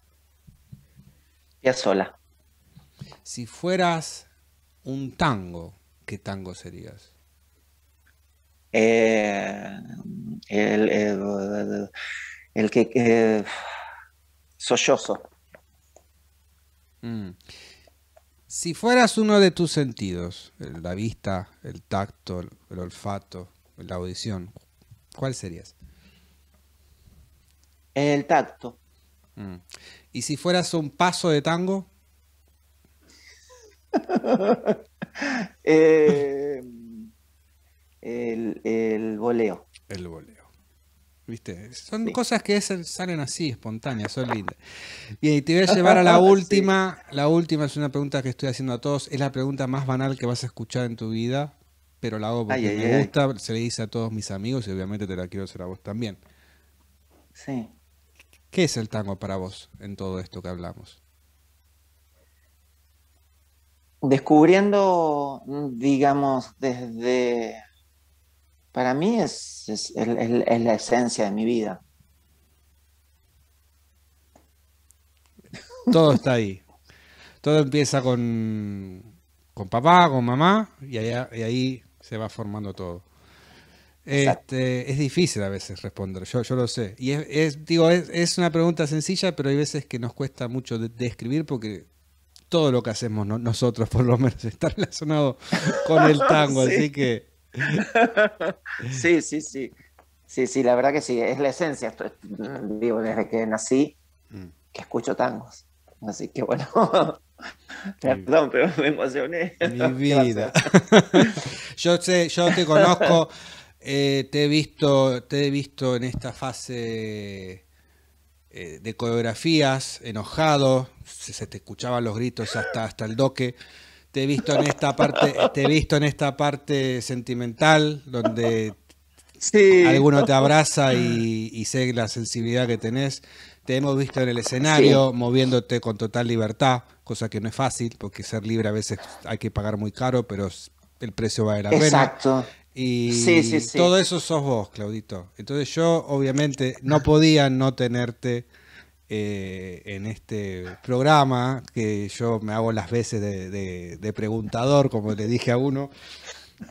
Ya sola. Si fueras un tango, ¿qué tango serías?
Eh,
el, el, que... Eh, solloso. Mm. Si fueras uno de tus sentidos, la vista, el tacto, el olfato, la audición, ¿cuál serías? El tacto. Mm. ¿Y si fueras un paso de tango?
Eh, el, el voleo. El voleo.
Son cosas que salen así, espontáneas, son lindas. Bien, y te voy a llevar a la última. La última es una pregunta que estoy haciendo a todos. Es la pregunta más banal que vas a escuchar en tu vida, pero la hago porque me gusta. Se le dice a todos mis amigos y obviamente te la quiero hacer a vos también. Sí. ¿Qué es el tango para vos en todo esto que hablamos?
Descubriendo, digamos, desde para mí es, es, la esencia de mi vida.
Todo está ahí. Todo empieza con, papá, con mamá, y, allá, y ahí se va formando todo. Este, es difícil a veces responder, yo, yo lo sé. Y es, digo, es, una pregunta sencilla, pero hay veces que nos cuesta mucho describir porque todo lo que hacemos nosotros, por lo menos, está relacionado con el tango. Así que
sí, sí, sí. Sí, sí, la verdad que sí, es la esencia. Mm, digo, desde que nací, mm. que escucho tangos. Así que bueno, perdón, pero me emocioné. Mi vida.
yo sé, yo te conozco, eh, te he visto, te he visto en esta fase eh, de coreografías, enojado, se, se, te escuchaban los gritos hasta, hasta el doque. Te he visto en esta parte, he visto en esta parte sentimental, donde alguno te abraza y, sé la sensibilidad que tenés. Te hemos visto en el escenario moviéndote con total libertad, cosa que no es fácil, porque ser libre a veces hay que pagar muy caro, pero el precio va vale la pena. Exacto. Y todo eso sos vos, Claudito. Entonces yo, obviamente, no podía no tenerte eh, en este programa, que yo me hago las veces de, preguntador, como te dije a uno,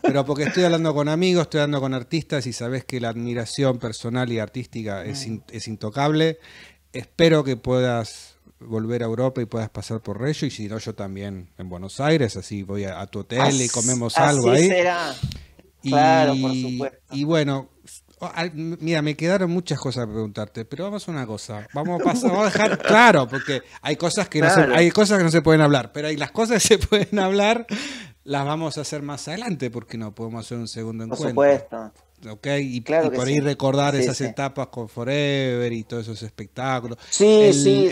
pero porque estoy hablando con amigos, estoy hablando con artistas y sabes que la admiración personal y artística mm. es, intocable. Espero que puedas volver a Europa y puedas pasar por Reggio y si no yo también en Buenos Aires, así voy a, tu hotel y comemos algo ahí. claro, por Y bueno, Oh, mira, me quedaron muchas cosas a preguntarte, pero vamos a una cosa. Vamos a, dejar claro, porque hay cosas, que no se, hay cosas que no se pueden hablar, pero hay las cosas que se pueden hablar, las vamos a hacer más adelante, porque no podemos hacer un segundo encuentro. Y, por ahí recordar esas etapas con Forever y todos esos espectáculos. Sí, sí,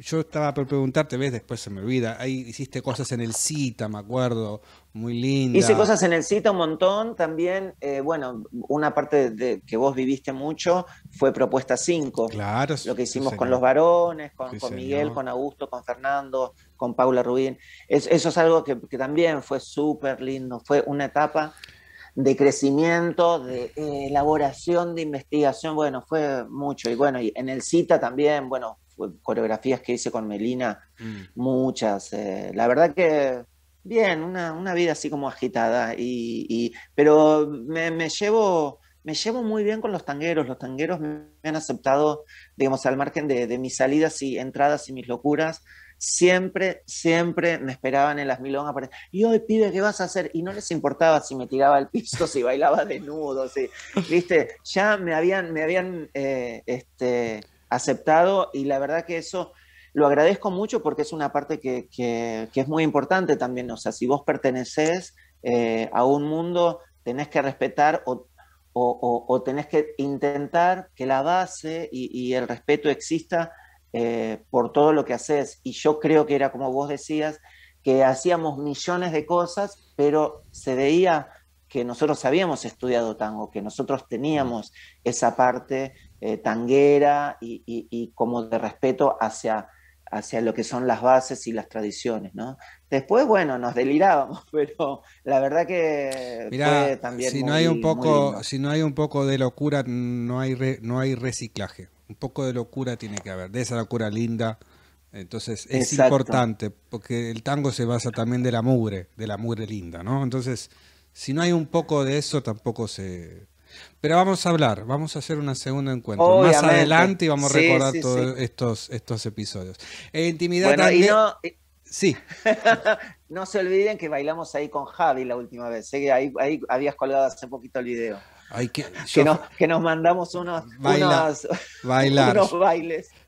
yo estaba por preguntarte, ves, después se me olvida. Ahí hiciste cosas en el Cita, me acuerdo, muy linda. Hice cosas
en el Cita un montón, también, eh, bueno, una parte que vos viviste mucho fue Propuesta 5. Claro. Lo que hicimos con los varones, con, Miguel, con Augusto, con Fernando, con Paula Rubín. eso es algo que, que también fue súper lindo, fue una etapa de crecimiento, de eh, elaboración de investigación, bueno, fue mucho. Y bueno, y en el CITA también, bueno, coreografías que hice con Melina, mm. muchas. Eh, la verdad que bien, una, una, vida así como agitada. Y, pero me, llevo... Me llevo muy bien con los tangueros, los tangueros me han aceptado, digamos, al margen de mis salidas y entradas y mis locuras, siempre, siempre me esperaban en las milongas para, y hoy pibe, ¿qué vas a hacer? Y no les importaba si me tiraba al piso, si bailaba desnudo, si, viste, ya me habían, me habían eh, este, aceptado y la verdad que eso lo agradezco mucho porque es una parte que, es muy importante también, o sea, si vos pertenecés eh, a un mundo, tenés que respetar o tenés que intentar que la base y, y el respeto exista eh, por todo lo que haces. Y yo creo que era como vos decías, que hacíamos millones de cosas, pero se veía que nosotros habíamos estudiado tango, que nosotros teníamos esa parte eh, tanguera y, como de respeto hacia, hacia lo que son las bases y las tradiciones, Después, bueno, nos delirábamos, pero la verdad que fue también si no hay un poco,
si no hay un poco de locura, no hay no hay reciclaje. Un poco de locura tiene que haber, de esa locura linda. Entonces es importante, porque el tango se basa también de la mugre, de la mugre linda, ¿no? Entonces, si no hay un poco de eso, tampoco se... Pero vamos a hablar, vamos a hacer una segunda encuentro. Más adelante y vamos a recordar todos Estos, estos episodios. e intimidad no... Eh, sí.
no se olviden que bailamos ahí con Javi la última vez. ahí, ahí habías colgado hace poquito el video
que, que, nos,
mandamos unos, bailes.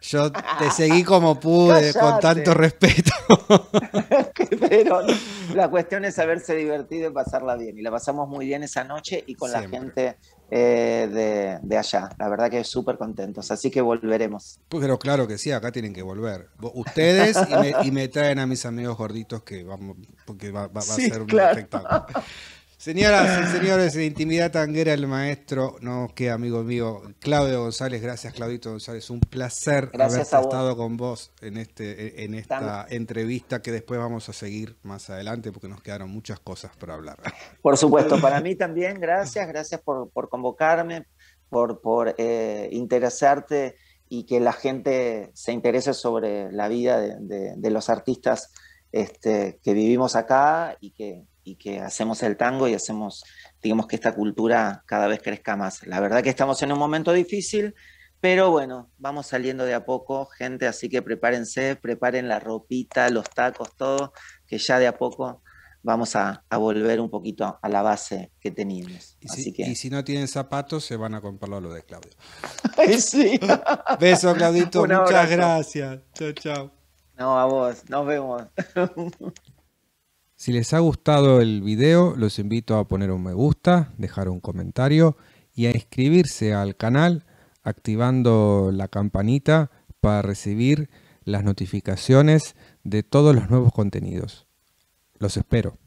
Yo te seguí como pude, con tanto respeto.
Pero la cuestión es haberse divertido y pasarla bien. Y la pasamos muy bien esa noche y con la gente eh, de, allá. La verdad que súper contentos. Así que volveremos.
Pues, pero claro que sí, acá tienen que volver. Ustedes y me, traen a mis amigos gorditos que vamos, porque va, a ser un espectáculo. Señoras y señores, de Intimidad Tanguera, el maestro, no queda amigo mío, Claudio González. Gracias, Claudito González. Un placer haber estado con vos en, este, en esta entrevista que después vamos a seguir más adelante porque nos quedaron muchas cosas por hablar. Por supuesto, para mí
también, gracias, gracias por, convocarme, por, por eh, interesarte y que la gente se interese sobre la vida de, los artistas este, que vivimos acá y que, y que hacemos el tango y hacemos, digamos, que esta cultura cada vez crezca más. La verdad que estamos en un momento difícil, pero bueno, vamos saliendo de a poco, gente, así que prepárense, preparen la ropita, los tacos, todo, que ya de a poco vamos a, volver un poquito a la base que teníamos. Y si, y si
no tienen zapatos, se van a comprarlo a lo de Claudio. Ay, sí. Beso, Claudito. Muchas gracias. Chao, chao.
No, a vos. Nos vemos.
Si les ha gustado el video, los invito a poner un me gusta, dejar un comentario y a inscribirse al canal activando la campanita para recibir las notificaciones de todos los nuevos contenidos. Los espero.